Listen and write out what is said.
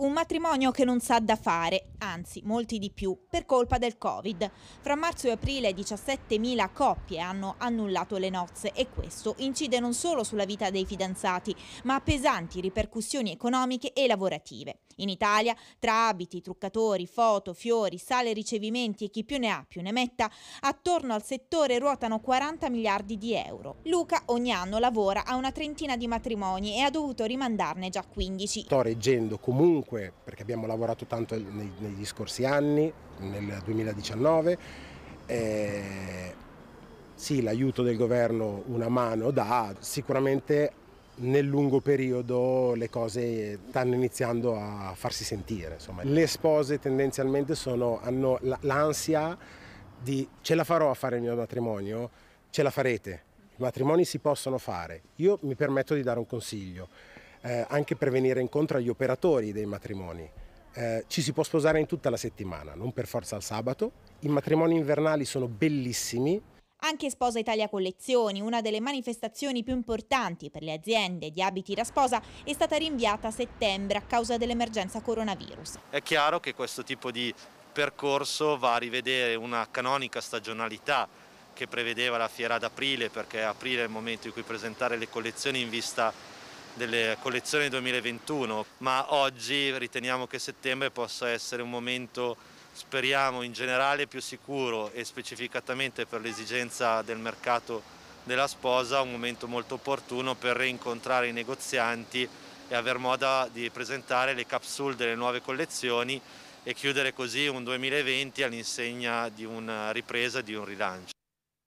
Un matrimonio che non sa da fare, anzi molti di più, per colpa del Covid. Fra marzo e aprile 17.000 coppie hanno annullato le nozze e questo incide non solo sulla vita dei fidanzati, ma ha pesanti ripercussioni economiche e lavorative. In Italia, tra abiti, truccatori, foto, fiori, sale ricevimenti e chi più ne ha più ne metta, attorno al settore ruotano 40 miliardi di euro. Luca ogni anno lavora a una trentina di matrimoni e ha dovuto rimandarne già 15. Sto reggendo comunque comunque perché abbiamo lavorato tanto nei, negli scorsi anni, nel 2019. Eh, sì, l'aiuto del governo una mano dà, sicuramente nel lungo periodo le cose stanno iniziando a farsi sentire. Insomma. Le spose tendenzialmente sono, hanno l'ansia di ce la farò a fare il mio matrimonio, ce la farete, i matrimoni si possono fare. Io mi permetto di dare un consiglio eh, anche per venire incontro agli operatori dei matrimoni. Eh, ci si può sposare in tutta la settimana, non per forza al sabato. I matrimoni invernali sono bellissimi. Anche Sposa Italia Collezioni, una delle manifestazioni più importanti per le aziende di abiti da sposa, è stata rinviata a settembre a causa dell'emergenza coronavirus. È chiaro che questo tipo di percorso va a rivedere una canonica stagionalità che prevedeva la fiera ad aprile, perché aprile è il momento in cui presentare le collezioni in vista delle collezioni 2021, ma oggi riteniamo che settembre possa essere un momento, speriamo in generale, più sicuro e specificatamente per l'esigenza del mercato della sposa, un momento molto opportuno per rincontrare i negozianti e aver modo di presentare le capsule delle nuove collezioni e chiudere così un 2020 all'insegna di una ripresa, di un rilancio.